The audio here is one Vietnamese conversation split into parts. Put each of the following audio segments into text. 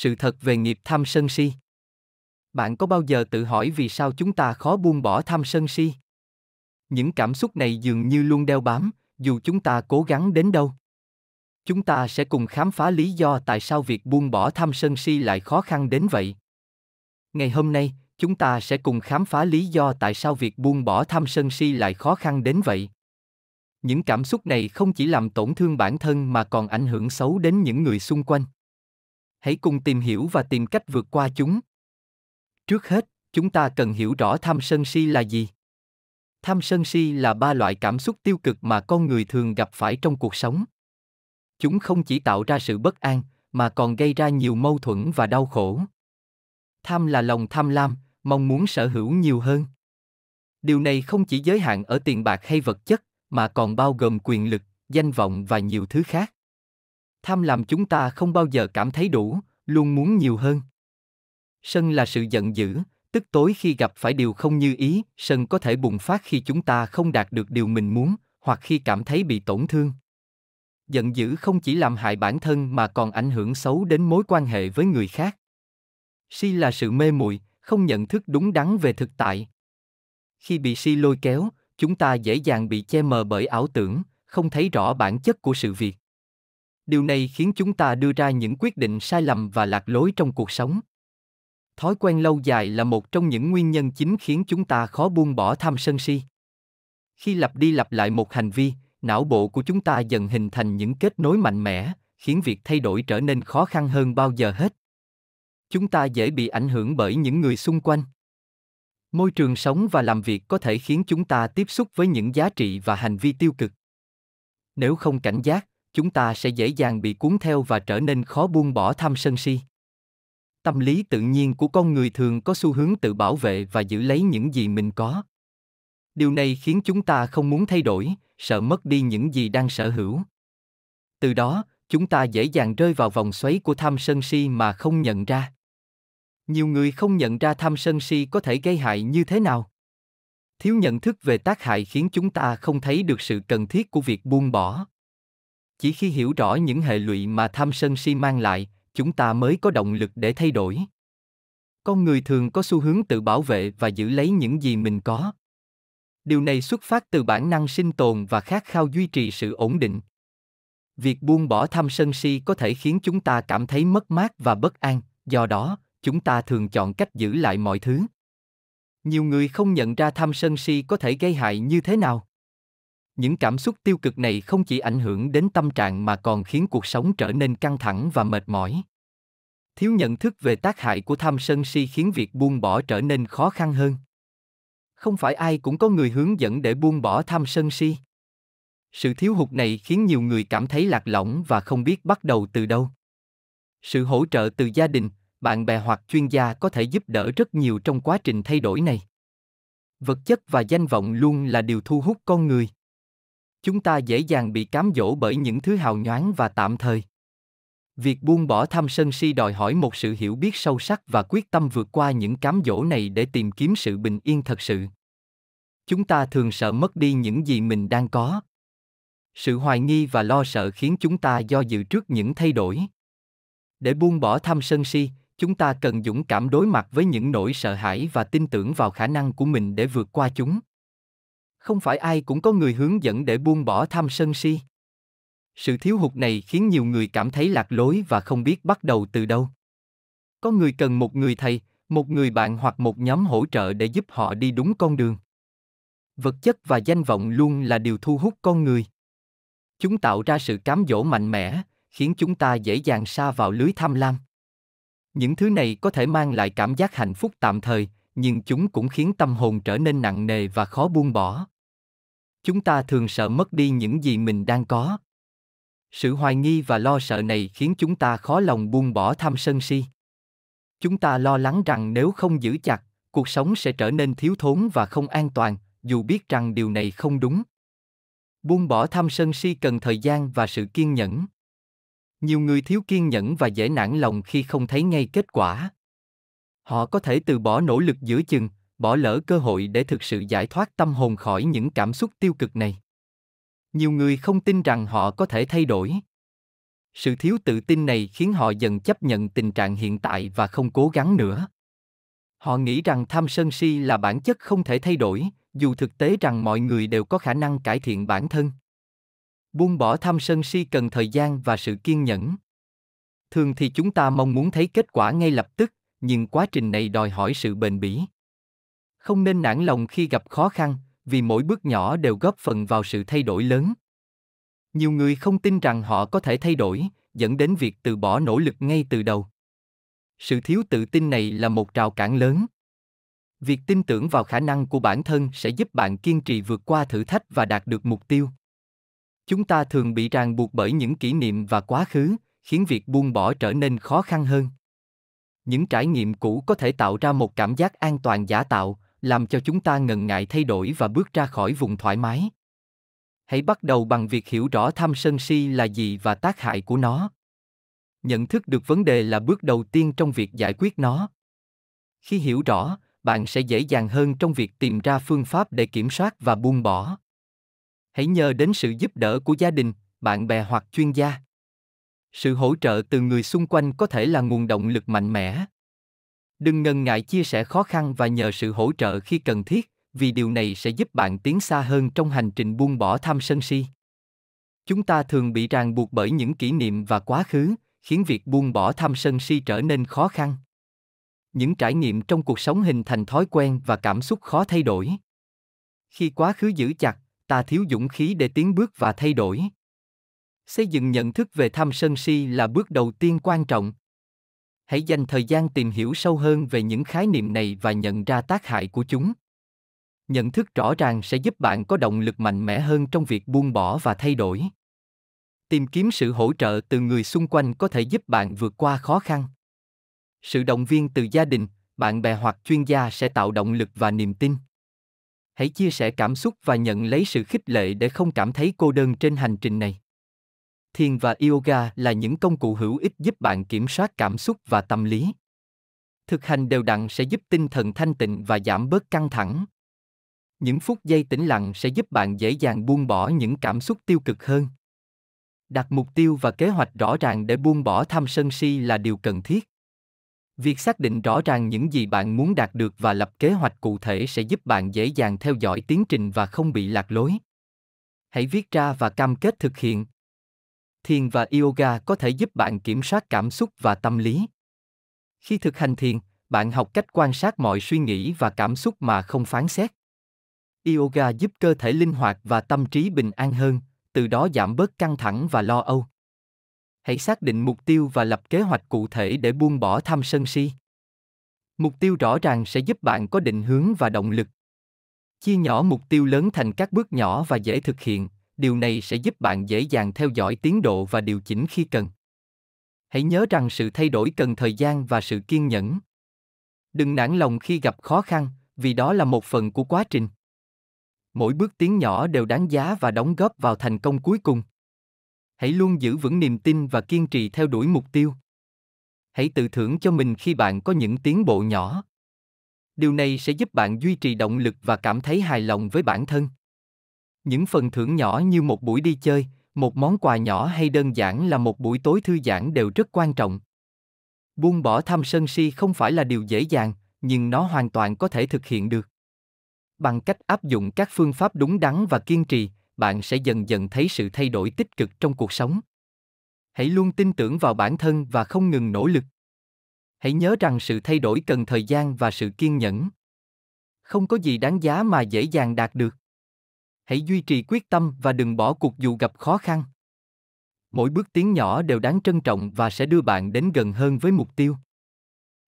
sự thật về nghiệp tham sân si bạn có bao giờ tự hỏi vì sao chúng ta khó buông bỏ tham sân si những cảm xúc này dường như luôn đeo bám dù chúng ta cố gắng đến đâu chúng ta sẽ cùng khám phá lý do tại sao việc buông bỏ tham sân si lại khó khăn đến vậy ngày hôm nay chúng ta sẽ cùng khám phá lý do tại sao việc buông bỏ tham sân si lại khó khăn đến vậy những cảm xúc này không chỉ làm tổn thương bản thân mà còn ảnh hưởng xấu đến những người xung quanh hãy cùng tìm hiểu và tìm cách vượt qua chúng. Trước hết, chúng ta cần hiểu rõ tham sân si là gì. Tham sân si là ba loại cảm xúc tiêu cực mà con người thường gặp phải trong cuộc sống. Chúng không chỉ tạo ra sự bất an, mà còn gây ra nhiều mâu thuẫn và đau khổ. Tham là lòng tham lam, mong muốn sở hữu nhiều hơn. Điều này không chỉ giới hạn ở tiền bạc hay vật chất, mà còn bao gồm quyền lực, danh vọng và nhiều thứ khác tham làm chúng ta không bao giờ cảm thấy đủ luôn muốn nhiều hơn sân là sự giận dữ tức tối khi gặp phải điều không như ý sân có thể bùng phát khi chúng ta không đạt được điều mình muốn hoặc khi cảm thấy bị tổn thương giận dữ không chỉ làm hại bản thân mà còn ảnh hưởng xấu đến mối quan hệ với người khác si là sự mê muội không nhận thức đúng đắn về thực tại khi bị si lôi kéo chúng ta dễ dàng bị che mờ bởi ảo tưởng không thấy rõ bản chất của sự việc điều này khiến chúng ta đưa ra những quyết định sai lầm và lạc lối trong cuộc sống thói quen lâu dài là một trong những nguyên nhân chính khiến chúng ta khó buông bỏ tham sân si khi lặp đi lặp lại một hành vi não bộ của chúng ta dần hình thành những kết nối mạnh mẽ khiến việc thay đổi trở nên khó khăn hơn bao giờ hết chúng ta dễ bị ảnh hưởng bởi những người xung quanh môi trường sống và làm việc có thể khiến chúng ta tiếp xúc với những giá trị và hành vi tiêu cực nếu không cảnh giác chúng ta sẽ dễ dàng bị cuốn theo và trở nên khó buông bỏ tham sân si tâm lý tự nhiên của con người thường có xu hướng tự bảo vệ và giữ lấy những gì mình có điều này khiến chúng ta không muốn thay đổi sợ mất đi những gì đang sở hữu từ đó chúng ta dễ dàng rơi vào vòng xoáy của tham sân si mà không nhận ra nhiều người không nhận ra tham sân si có thể gây hại như thế nào thiếu nhận thức về tác hại khiến chúng ta không thấy được sự cần thiết của việc buông bỏ chỉ khi hiểu rõ những hệ lụy mà tham sân si mang lại chúng ta mới có động lực để thay đổi con người thường có xu hướng tự bảo vệ và giữ lấy những gì mình có điều này xuất phát từ bản năng sinh tồn và khát khao duy trì sự ổn định việc buông bỏ tham sân si có thể khiến chúng ta cảm thấy mất mát và bất an do đó chúng ta thường chọn cách giữ lại mọi thứ nhiều người không nhận ra tham sân si có thể gây hại như thế nào những cảm xúc tiêu cực này không chỉ ảnh hưởng đến tâm trạng mà còn khiến cuộc sống trở nên căng thẳng và mệt mỏi thiếu nhận thức về tác hại của tham sân si khiến việc buông bỏ trở nên khó khăn hơn không phải ai cũng có người hướng dẫn để buông bỏ tham sân si sự thiếu hụt này khiến nhiều người cảm thấy lạc lõng và không biết bắt đầu từ đâu sự hỗ trợ từ gia đình bạn bè hoặc chuyên gia có thể giúp đỡ rất nhiều trong quá trình thay đổi này vật chất và danh vọng luôn là điều thu hút con người chúng ta dễ dàng bị cám dỗ bởi những thứ hào nhoáng và tạm thời. Việc buông bỏ tham sân si đòi hỏi một sự hiểu biết sâu sắc và quyết tâm vượt qua những cám dỗ này để tìm kiếm sự bình yên thật sự. Chúng ta thường sợ mất đi những gì mình đang có. Sự hoài nghi và lo sợ khiến chúng ta do dự trước những thay đổi. Để buông bỏ tham sân si, chúng ta cần dũng cảm đối mặt với những nỗi sợ hãi và tin tưởng vào khả năng của mình để vượt qua chúng không phải ai cũng có người hướng dẫn để buông bỏ tham sân si sự thiếu hụt này khiến nhiều người cảm thấy lạc lối và không biết bắt đầu từ đâu có người cần một người thầy một người bạn hoặc một nhóm hỗ trợ để giúp họ đi đúng con đường vật chất và danh vọng luôn là điều thu hút con người chúng tạo ra sự cám dỗ mạnh mẽ khiến chúng ta dễ dàng sa vào lưới tham lam những thứ này có thể mang lại cảm giác hạnh phúc tạm thời nhưng chúng cũng khiến tâm hồn trở nên nặng nề và khó buông bỏ chúng ta thường sợ mất đi những gì mình đang có sự hoài nghi và lo sợ này khiến chúng ta khó lòng buông bỏ tham sân si chúng ta lo lắng rằng nếu không giữ chặt cuộc sống sẽ trở nên thiếu thốn và không an toàn dù biết rằng điều này không đúng buông bỏ tham sân si cần thời gian và sự kiên nhẫn nhiều người thiếu kiên nhẫn và dễ nản lòng khi không thấy ngay kết quả Họ có thể từ bỏ nỗ lực giữa chừng, bỏ lỡ cơ hội để thực sự giải thoát tâm hồn khỏi những cảm xúc tiêu cực này. Nhiều người không tin rằng họ có thể thay đổi. Sự thiếu tự tin này khiến họ dần chấp nhận tình trạng hiện tại và không cố gắng nữa. Họ nghĩ rằng tham sân si là bản chất không thể thay đổi, dù thực tế rằng mọi người đều có khả năng cải thiện bản thân. Buông bỏ tham sân si cần thời gian và sự kiên nhẫn. Thường thì chúng ta mong muốn thấy kết quả ngay lập tức, nhưng quá trình này đòi hỏi sự bền bỉ không nên nản lòng khi gặp khó khăn vì mỗi bước nhỏ đều góp phần vào sự thay đổi lớn nhiều người không tin rằng họ có thể thay đổi dẫn đến việc từ bỏ nỗ lực ngay từ đầu sự thiếu tự tin này là một rào cản lớn việc tin tưởng vào khả năng của bản thân sẽ giúp bạn kiên trì vượt qua thử thách và đạt được mục tiêu chúng ta thường bị ràng buộc bởi những kỷ niệm và quá khứ khiến việc buông bỏ trở nên khó khăn hơn những trải nghiệm cũ có thể tạo ra một cảm giác an toàn giả tạo làm cho chúng ta ngần ngại thay đổi và bước ra khỏi vùng thoải mái hãy bắt đầu bằng việc hiểu rõ tham sân si là gì và tác hại của nó nhận thức được vấn đề là bước đầu tiên trong việc giải quyết nó khi hiểu rõ bạn sẽ dễ dàng hơn trong việc tìm ra phương pháp để kiểm soát và buông bỏ hãy nhờ đến sự giúp đỡ của gia đình bạn bè hoặc chuyên gia sự hỗ trợ từ người xung quanh có thể là nguồn động lực mạnh mẽ đừng ngần ngại chia sẻ khó khăn và nhờ sự hỗ trợ khi cần thiết vì điều này sẽ giúp bạn tiến xa hơn trong hành trình buông bỏ tham sân si chúng ta thường bị ràng buộc bởi những kỷ niệm và quá khứ khiến việc buông bỏ tham sân si trở nên khó khăn những trải nghiệm trong cuộc sống hình thành thói quen và cảm xúc khó thay đổi khi quá khứ giữ chặt ta thiếu dũng khí để tiến bước và thay đổi xây dựng nhận thức về tham sân si là bước đầu tiên quan trọng hãy dành thời gian tìm hiểu sâu hơn về những khái niệm này và nhận ra tác hại của chúng nhận thức rõ ràng sẽ giúp bạn có động lực mạnh mẽ hơn trong việc buông bỏ và thay đổi tìm kiếm sự hỗ trợ từ người xung quanh có thể giúp bạn vượt qua khó khăn sự động viên từ gia đình bạn bè hoặc chuyên gia sẽ tạo động lực và niềm tin hãy chia sẻ cảm xúc và nhận lấy sự khích lệ để không cảm thấy cô đơn trên hành trình này thiền và yoga là những công cụ hữu ích giúp bạn kiểm soát cảm xúc và tâm lý thực hành đều đặn sẽ giúp tinh thần thanh tịnh và giảm bớt căng thẳng những phút giây tĩnh lặng sẽ giúp bạn dễ dàng buông bỏ những cảm xúc tiêu cực hơn đặt mục tiêu và kế hoạch rõ ràng để buông bỏ tham sân si là điều cần thiết việc xác định rõ ràng những gì bạn muốn đạt được và lập kế hoạch cụ thể sẽ giúp bạn dễ dàng theo dõi tiến trình và không bị lạc lối hãy viết ra và cam kết thực hiện thiền và yoga có thể giúp bạn kiểm soát cảm xúc và tâm lý khi thực hành thiền bạn học cách quan sát mọi suy nghĩ và cảm xúc mà không phán xét yoga giúp cơ thể linh hoạt và tâm trí bình an hơn từ đó giảm bớt căng thẳng và lo âu hãy xác định mục tiêu và lập kế hoạch cụ thể để buông bỏ tham sân si mục tiêu rõ ràng sẽ giúp bạn có định hướng và động lực chia nhỏ mục tiêu lớn thành các bước nhỏ và dễ thực hiện điều này sẽ giúp bạn dễ dàng theo dõi tiến độ và điều chỉnh khi cần hãy nhớ rằng sự thay đổi cần thời gian và sự kiên nhẫn đừng nản lòng khi gặp khó khăn vì đó là một phần của quá trình mỗi bước tiến nhỏ đều đáng giá và đóng góp vào thành công cuối cùng hãy luôn giữ vững niềm tin và kiên trì theo đuổi mục tiêu hãy tự thưởng cho mình khi bạn có những tiến bộ nhỏ điều này sẽ giúp bạn duy trì động lực và cảm thấy hài lòng với bản thân những phần thưởng nhỏ như một buổi đi chơi một món quà nhỏ hay đơn giản là một buổi tối thư giãn đều rất quan trọng buông bỏ tham sân si không phải là điều dễ dàng nhưng nó hoàn toàn có thể thực hiện được bằng cách áp dụng các phương pháp đúng đắn và kiên trì bạn sẽ dần dần thấy sự thay đổi tích cực trong cuộc sống hãy luôn tin tưởng vào bản thân và không ngừng nỗ lực hãy nhớ rằng sự thay đổi cần thời gian và sự kiên nhẫn không có gì đáng giá mà dễ dàng đạt được hãy duy trì quyết tâm và đừng bỏ cuộc dù gặp khó khăn mỗi bước tiến nhỏ đều đáng trân trọng và sẽ đưa bạn đến gần hơn với mục tiêu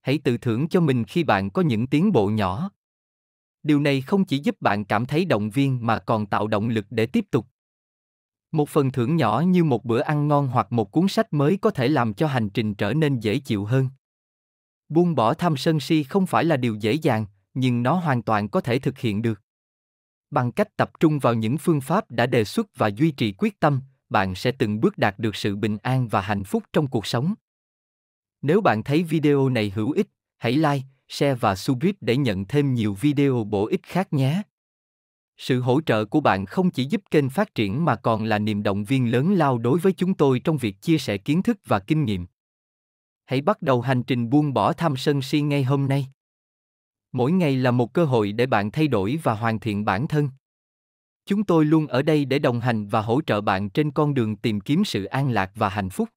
hãy tự thưởng cho mình khi bạn có những tiến bộ nhỏ điều này không chỉ giúp bạn cảm thấy động viên mà còn tạo động lực để tiếp tục một phần thưởng nhỏ như một bữa ăn ngon hoặc một cuốn sách mới có thể làm cho hành trình trở nên dễ chịu hơn buông bỏ tham sân si không phải là điều dễ dàng nhưng nó hoàn toàn có thể thực hiện được bằng cách tập trung vào những phương pháp đã đề xuất và duy trì quyết tâm bạn sẽ từng bước đạt được sự bình an và hạnh phúc trong cuộc sống nếu bạn thấy video này hữu ích hãy like share và subscribe để nhận thêm nhiều video bổ ích khác nhé sự hỗ trợ của bạn không chỉ giúp kênh phát triển mà còn là niềm động viên lớn lao đối với chúng tôi trong việc chia sẻ kiến thức và kinh nghiệm hãy bắt đầu hành trình buông bỏ tham sân si ngay hôm nay mỗi ngày là một cơ hội để bạn thay đổi và hoàn thiện bản thân chúng tôi luôn ở đây để đồng hành và hỗ trợ bạn trên con đường tìm kiếm sự an lạc và hạnh phúc